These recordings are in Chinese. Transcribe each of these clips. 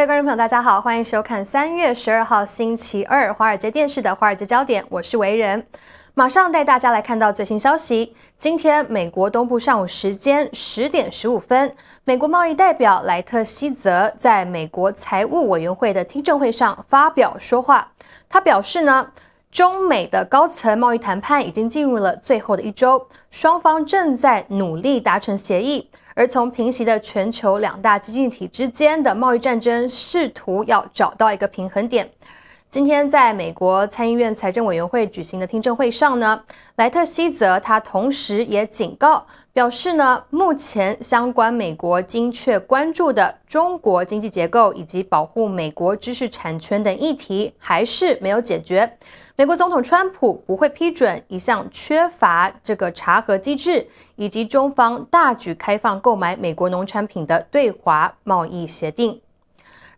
各位观众朋友，大家好，欢迎收看三月十二号星期二华尔街电视的《华尔街焦点》，我是维仁，马上带大家来看到最新消息。今天美国东部上午时间十点十五分，美国贸易代表莱特希泽在美国财务委员会的听证会上发表说话，他表示呢，中美的高层贸易谈判已经进入了最后的一周，双方正在努力达成协议。而从平息的全球两大经济体之间的贸易战争，试图要找到一个平衡点。今天在美国参议院财政委员会举行的听证会上呢，莱特希泽他同时也警告表示呢，目前相关美国精确关注的中国经济结构以及保护美国知识产权等议题还是没有解决。美国总统川普不会批准一项缺乏这个查核机制以及中方大举开放购买美国农产品的对华贸易协定。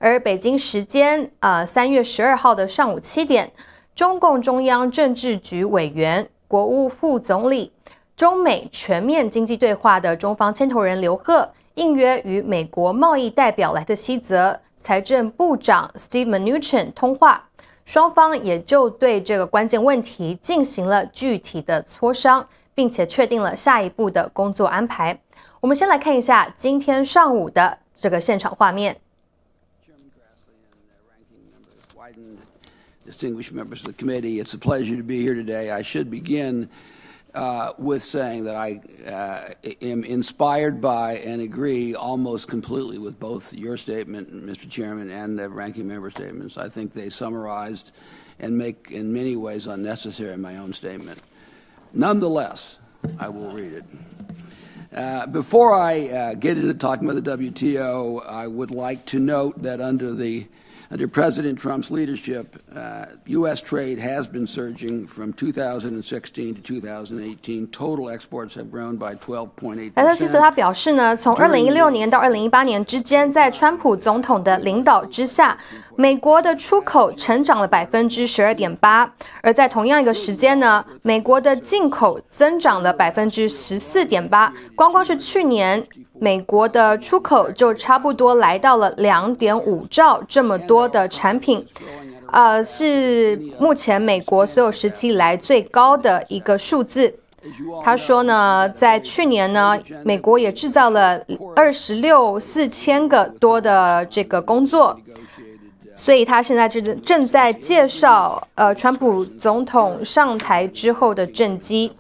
而北京时间，呃，三月十二号的上午七点，中共中央政治局委员、国务副总理、中美全面经济对话的中方牵头人刘鹤应约与美国贸易代表莱特希泽、财政部长 Steve Mnuchin 通话，双方也就对这个关键问题进行了具体的磋商，并且确定了下一步的工作安排。我们先来看一下今天上午的这个现场画面。distinguished members of the committee. It's a pleasure to be here today. I should begin uh, with saying that I uh, am inspired by and agree almost completely with both your statement, Mr. Chairman, and the ranking member statements. I think they summarized and make in many ways unnecessary my own statement. Nonetheless, I will read it. Uh, before I uh, get into talking about the WTO, I would like to note that under the Under President Trump's leadership, U.S. trade has been surging from 2016 to 2018. Total exports have grown by 12.8 percent. 莱特希泽他表示呢，从2016年到2018年之间，在川普总统的领导之下，美国的出口成长了百分之十二点八，而在同样一个时间呢，美国的进口增长了百分之十四点八。光光是去年。美国的出口就差不多来到了两点五兆这么多的产品，呃，是目前美国所有时期以来最高的一个数字。他说呢，在去年呢，美国也制造了二十六四千个多的这个工作，所以他现在正正在介绍呃，川普总统上台之后的政绩。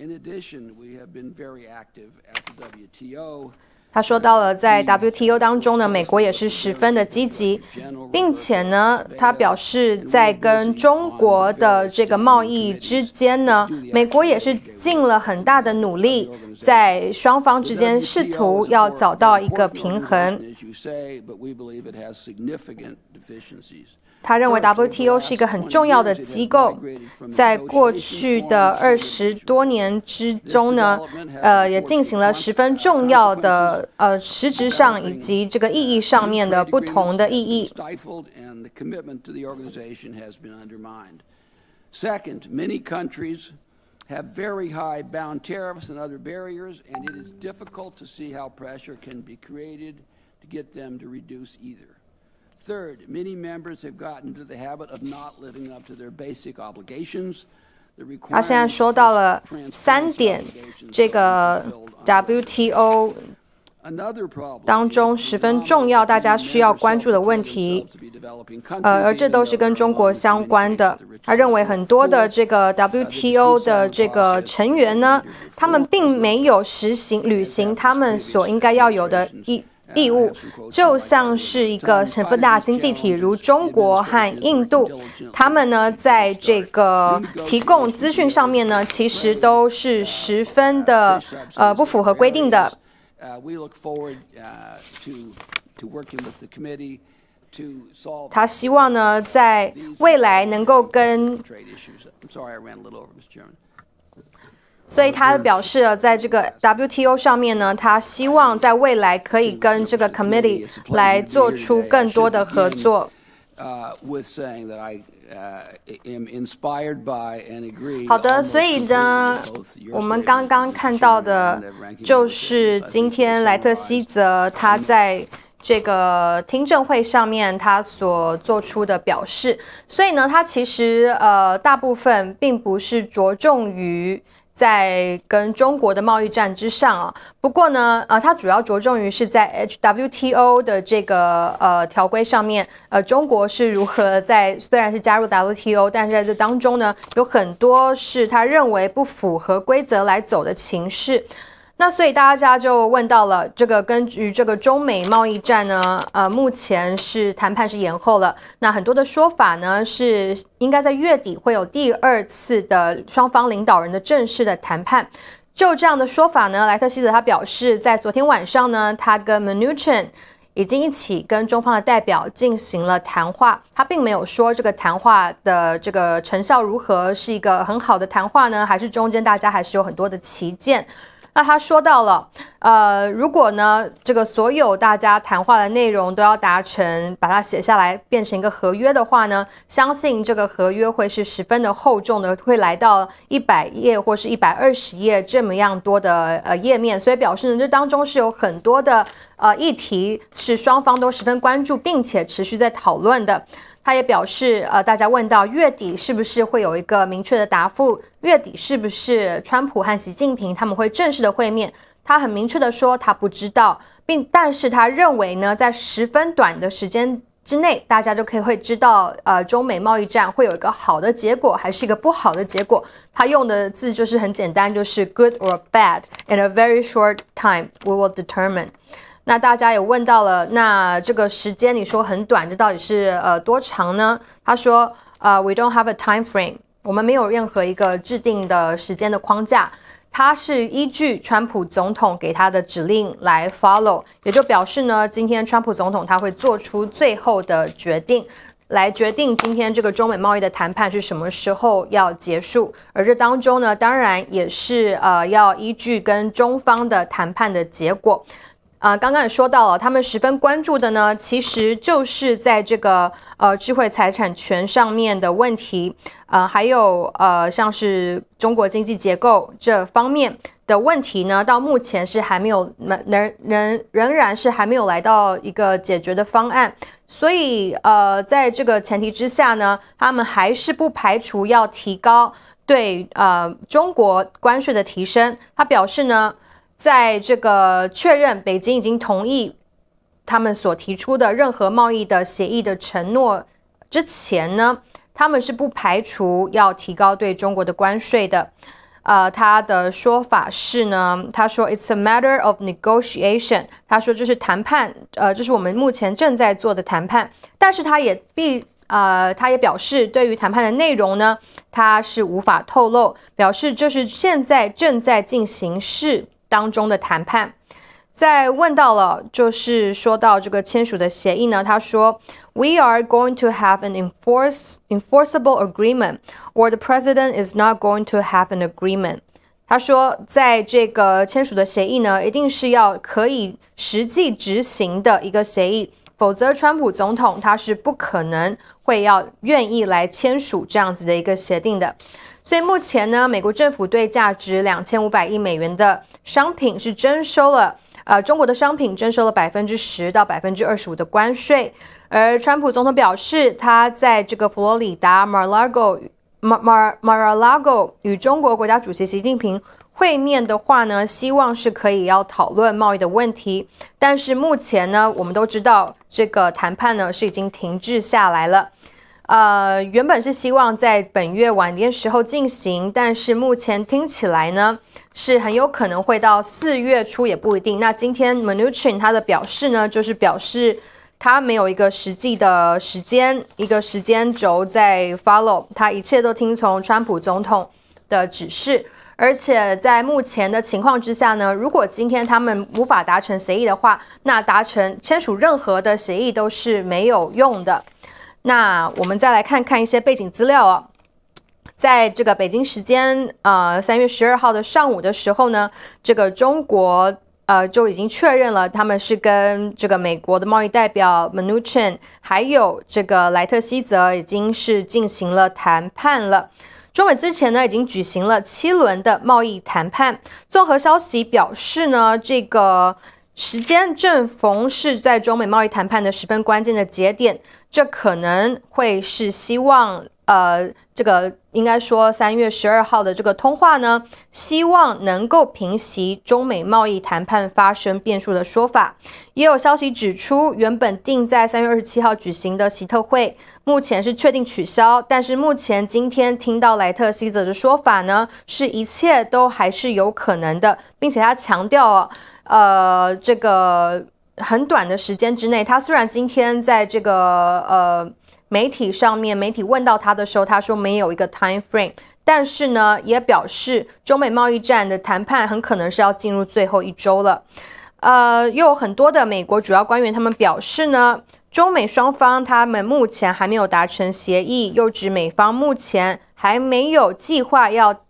in addition we have been very active at the wto 他说到了在 wto 当中呢美国也是十分的积极并且呢他表示在跟中国的这个贸易之间呢美国也是尽了很大的努力在双方之间试图要找到一个平衡他认为 WTO 是一个很重要的机构，在过去的二十多年之中呢，呃，也进行了十分重要的呃实质上以及这个意义上面的不同的意义。Second, many countries have very high bound tariffs and other barriers, and it is difficult to see how pressure can be created to get them to reduce either. 他现在说到了三点，这个 WTO 当中十分重要，大家需要关注的问题。呃，而这都是跟中国相关的。他认为很多的这个 WTO 的这个成员呢，他们并没有实行履行他们所应该要有的一。义务就像是一个成分大经济体，如中国和印度，他们呢，在这个提供资讯上面呢，其实都是十分的呃不符合规定的。他希望呢，在未来能够跟。所以他表示，在这个 WTO 上面呢，他希望在未来可以跟这个 Committee 来做出更多的合作。好的，所以呢，我们刚刚看到的就是今天莱特希泽他在这个听证会上面他所做出的表示。所以呢，他其实呃，大部分并不是着重于。在跟中国的贸易战之上啊，不过呢，呃，它主要着重于是在 WTO 的这个呃条规上面，呃，中国是如何在虽然是加入 WTO，但是在这当中呢，有很多是他认为不符合规则来走的形式。那所以大家就问到了这个，根据这个中美贸易战呢，呃，目前是谈判是延后了。那很多的说法呢是应该在月底会有第二次的双方领导人的正式的谈判。就这样的说法呢，莱特希泽他表示，在昨天晚上呢，他跟 m a n u c h i n 已经一起跟中方的代表进行了谈话。他并没有说这个谈话的这个成效如何，是一个很好的谈话呢，还是中间大家还是有很多的歧见。那他说到了，呃，如果呢，这个所有大家谈话的内容都要达成，把它写下来变成一个合约的话呢，相信这个合约会是十分的厚重的，会来到一百页或是一百二十页这么样多的呃页面，所以表示呢，这当中是有很多的呃议题是双方都十分关注并且持续在讨论的。他也表示，呃，大家问到月底是不是会有一个明确的答复？月底是不是川普和习近平他们会正式的会面？他很明确的说，他不知道，并但是他认为呢，在十分短的时间之内，大家就可以会知道，呃，中美贸易战会有一个好的结果还是一个不好的结果。他用的字就是很简单，就是 good or bad in a very short time we will determine。那大家也问到了，那这个时间你说很短，这到底是呃多长呢？他说，呃，We don't have a time frame，我们没有任何一个制定的时间的框架，它是依据川普总统给他的指令来 follow，也就表示呢，今天川普总统他会做出最后的决定，来决定今天这个中美贸易的谈判是什么时候要结束，而这当中呢，当然也是呃要依据跟中方的谈判的结果。啊，刚刚也说到了，他们十分关注的呢，其实就是在这个呃智慧财产权上面的问题，呃，还有呃像是中国经济结构这方面的问题呢，到目前是还没有能能仍仍然是还没有来到一个解决的方案，所以呃在这个前提之下呢，他们还是不排除要提高对呃中国关税的提升。他表示呢。在这个确认北京已经同意他们所提出的任何贸易的协议的承诺之前呢，他们是不排除要提高对中国的关税的。呃，他的说法是呢，他说 "It's a matter of negotiation"，他说这是谈判，呃，这是我们目前正在做的谈判。但是他也必呃，他也表示对于谈判的内容呢，他是无法透露，表示这是现在正在进行是。当中的谈判，在问到了，就是说到这个签署的协议呢，他说，We are going to have an enforce enforceable agreement, or the president is not going to have an agreement。他说，在这个签署的协议呢，一定是要可以实际执行的一个协议，否则川普总统他是不可能会要愿意来签署这样子的一个协定的。所以目前呢，美国政府对价值两千五百亿美元的商品是征收了，呃，中国的商品征收了百分之十到百分之二十五的关税。而川普总统表示，他在这个佛罗里达马 r 拉 a r a l a 拉 o 与中国国家主席习近平会面的话呢，希望是可以要讨论贸易的问题。但是目前呢，我们都知道这个谈判呢是已经停滞下来了。呃，原本是希望在本月晚点时候进行，但是目前听起来呢，是很有可能会到四月初也不一定。那今天 Mnuchin 他的表示呢，就是表示他没有一个实际的时间，一个时间轴在 follow，他一切都听从川普总统的指示。而且在目前的情况之下呢，如果今天他们无法达成协议的话，那达成签署任何的协议都是没有用的。那我们再来看看一些背景资料哦。在这个北京时间呃三月十二号的上午的时候呢，这个中国呃就已经确认了，他们是跟这个美国的贸易代表 Manuchan 还有这个莱特希泽已经是进行了谈判了。中美之前呢已经举行了七轮的贸易谈判。综合消息表示呢，这个时间正逢是在中美贸易谈判的十分关键的节点。这可能会是希望，呃，这个应该说三月十二号的这个通话呢，希望能够平息中美贸易谈判发生变数的说法。也有消息指出，原本定在三月二十七号举行的习特会，目前是确定取消。但是目前今天听到莱特希泽的说法呢，是一切都还是有可能的，并且他强调，呃，这个。很短的时间之内，他虽然今天在这个呃媒体上面，媒体问到他的时候，他说没有一个 time frame，但是呢，也表示中美贸易战的谈判很可能是要进入最后一周了。呃，又有很多的美国主要官员他们表示呢，中美双方他们目前还没有达成协议，又指美方目前还没有计划要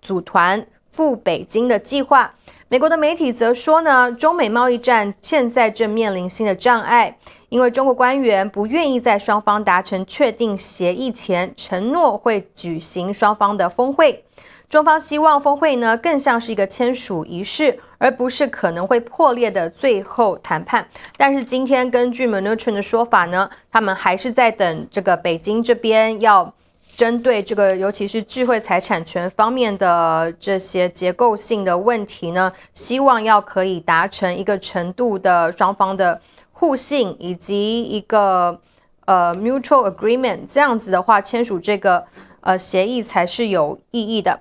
组团赴北京的计划。美国的媒体则说呢，中美贸易战现在正面临新的障碍，因为中国官员不愿意在双方达成确定协议前承诺会举行双方的峰会。中方希望峰会呢更像是一个签署仪式，而不是可能会破裂的最后谈判。但是今天根据 m o c h i n 的说法呢，他们还是在等这个北京这边要。针对这个，尤其是智慧财产权方面的这些结构性的问题呢，希望要可以达成一个程度的双方的互信以及一个呃 mutual agreement，这样子的话签署这个呃协议才是有意义的。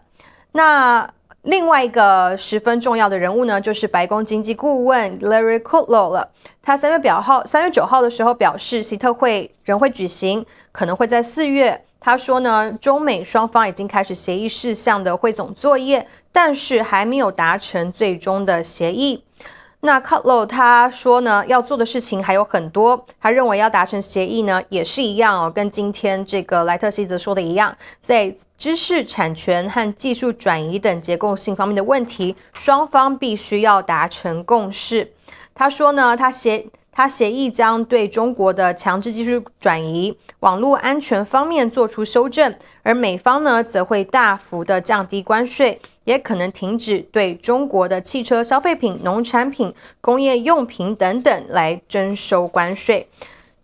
那另外一个十分重要的人物呢，就是白宫经济顾问 Larry Kudlow 了。他三月表号三月九号的时候表示，习特会仍会举行，可能会在四月。他说呢，中美双方已经开始协议事项的汇总作业，但是还没有达成最终的协议。那卡洛他说呢，要做的事情还有很多。他认为要达成协议呢，也是一样哦，跟今天这个莱特希泽说的一样，在知识产权和技术转移等结构性方面的问题，双方必须要达成共识。他说呢，他协。它协议将对中国的强制技术转移、网络安全方面做出修正，而美方呢，则会大幅的降低关税，也可能停止对中国的汽车、消费品、农产品、工业用品等等来征收关税。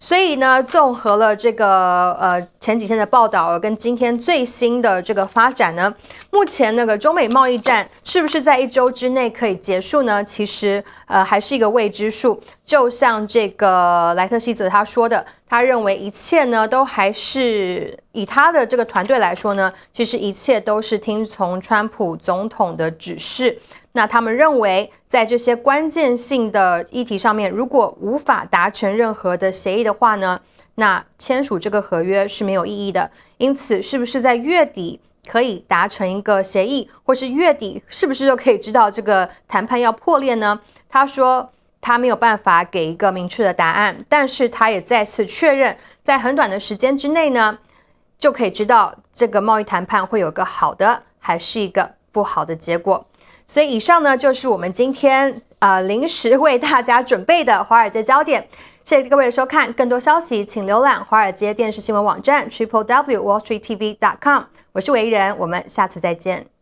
所以呢，综合了这个呃前几天的报道跟今天最新的这个发展呢，目前那个中美贸易战是不是在一周之内可以结束呢？其实呃还是一个未知数。就像这个莱特希泽他说的，他认为一切呢都还是以他的这个团队来说呢，其实一切都是听从川普总统的指示。那他们认为，在这些关键性的议题上面，如果无法达成任何的协议的话呢，那签署这个合约是没有意义的。因此，是不是在月底可以达成一个协议，或是月底是不是就可以知道这个谈判要破裂呢？他说他没有办法给一个明确的答案，但是他也再次确认，在很短的时间之内呢，就可以知道这个贸易谈判会有个好的还是一个不好的结果。所以以上呢，就是我们今天呃临时为大家准备的华尔街焦点。谢谢各位收看，更多消息请浏览华尔街电视新闻网站 triple w wallstreettv dot com。我是维仁，人，我们下次再见。